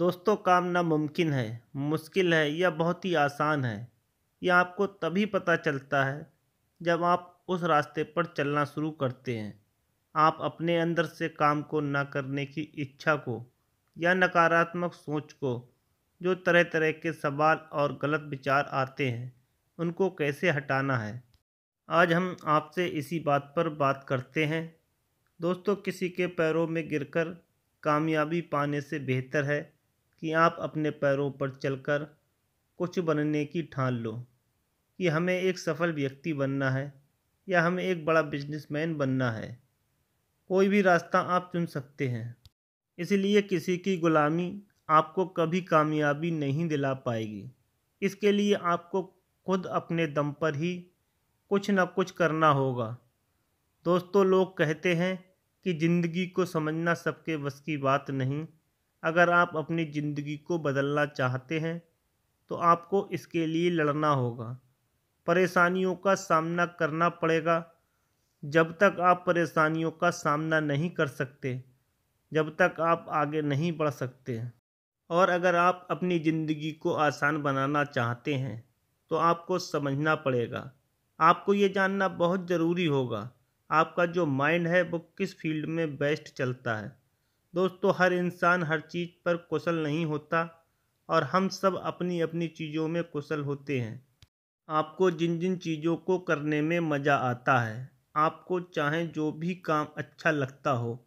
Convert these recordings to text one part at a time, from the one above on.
दोस्तों काम नामुमकिन है मुश्किल है या बहुत ही आसान है यह आपको तभी पता चलता है जब आप उस रास्ते पर चलना शुरू करते हैं आप अपने अंदर से काम को ना करने की इच्छा को या नकारात्मक सोच को जो तरह तरह के सवाल और गलत विचार आते हैं उनको कैसे हटाना है आज हम आपसे इसी बात पर बात करते हैं दोस्तों किसी के पैरों में गिरकर कामयाबी पाने से बेहतर है कि आप अपने पैरों पर चलकर कुछ बनने की ठान लो कि हमें एक सफल व्यक्ति बनना है या हमें एक बड़ा बिजनेसमैन बनना है कोई भी रास्ता आप चुन सकते हैं इसलिए किसी की गुलामी आपको कभी कामयाबी नहीं दिला पाएगी इसके लिए आपको खुद अपने दम पर ही कुछ ना कुछ करना होगा दोस्तों लोग कहते हैं कि ज़िंदगी को समझना सबके बस की बात नहीं अगर आप अपनी ज़िंदगी को बदलना चाहते हैं तो आपको इसके लिए लड़ना होगा परेशानियों का सामना करना पड़ेगा जब तक आप परेशानियों का सामना नहीं कर सकते जब तक आप आगे नहीं बढ़ सकते और अगर आप अपनी ज़िंदगी को आसान बनाना चाहते हैं तो आपको समझना पड़ेगा आपको ये जानना बहुत ज़रूरी होगा आपका जो माइंड है वो किस फील्ड में बेस्ट चलता है दोस्तों हर इंसान हर चीज़ पर कुशल नहीं होता और हम सब अपनी अपनी चीज़ों में कुशल होते हैं आपको जिन जिन चीज़ों को करने में मज़ा आता है आपको चाहे जो भी काम अच्छा लगता हो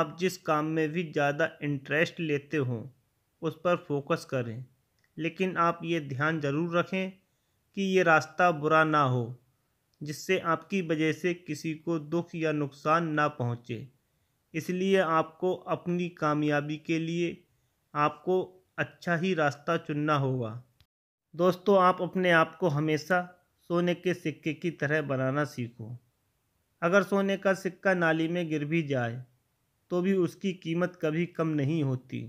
आप जिस काम में भी ज़्यादा इंटरेस्ट लेते हो उस पर फोकस करें लेकिन आप ये ध्यान ज़रूर रखें कि ये रास्ता बुरा ना हो जिससे आपकी वजह से किसी को दुख या नुकसान ना पहुँचे इसलिए आपको अपनी कामयाबी के लिए आपको अच्छा ही रास्ता चुनना होगा दोस्तों आप अपने आप को हमेशा सोने के सिक्के की तरह बनाना सीखो अगर सोने का सिक्का नाली में गिर भी जाए तो भी उसकी कीमत कभी कम नहीं होती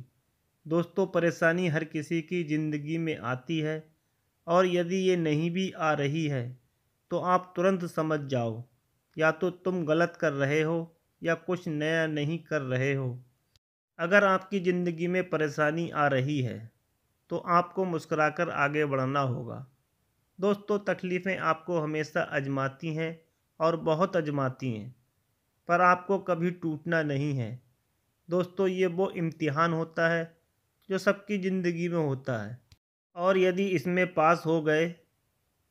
दोस्तों परेशानी हर किसी की ज़िंदगी में आती है और यदि ये नहीं भी आ रही है तो आप तुरंत समझ जाओ या तो तुम गलत कर रहे हो या कुछ नया नहीं कर रहे हो अगर आपकी ज़िंदगी में परेशानी आ रही है तो आपको मुस्कराकर आगे बढ़ना होगा दोस्तों तकलीफ़ें आपको हमेशा अजमाती हैं और बहुत आजमाती हैं पर आपको कभी टूटना नहीं है दोस्तों ये वो इम्तिहान होता है जो सबकी ज़िंदगी में होता है और यदि इसमें पास हो गए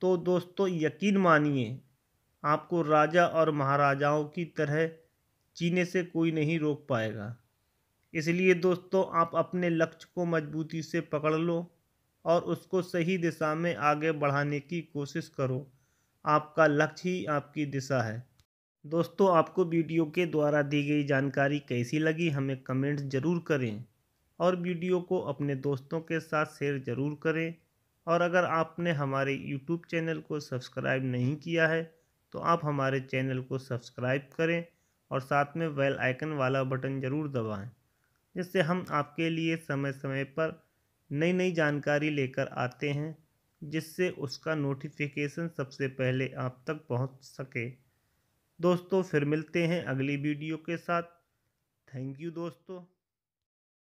तो दोस्तों यकीन मानिए आपको राजा और महाराजाओं की तरह जीने से कोई नहीं रोक पाएगा इसलिए दोस्तों आप अपने लक्ष्य को मजबूती से पकड़ लो और उसको सही दिशा में आगे बढ़ाने की कोशिश करो आपका लक्ष्य ही आपकी दिशा है दोस्तों आपको वीडियो के द्वारा दी गई जानकारी कैसी लगी हमें कमेंट्स ज़रूर करें और वीडियो को अपने दोस्तों के साथ शेयर ज़रूर करें और अगर आपने हमारे यूट्यूब चैनल को सब्सक्राइब नहीं किया है तो आप हमारे चैनल को सब्सक्राइब करें और साथ में बेल आइकन वाला बटन ज़रूर दबाएं जिससे हम आपके लिए समय समय पर नई नई जानकारी लेकर आते हैं जिससे उसका नोटिफिकेशन सबसे पहले आप तक पहुंच सके दोस्तों फिर मिलते हैं अगली वीडियो के साथ थैंक यू दोस्तों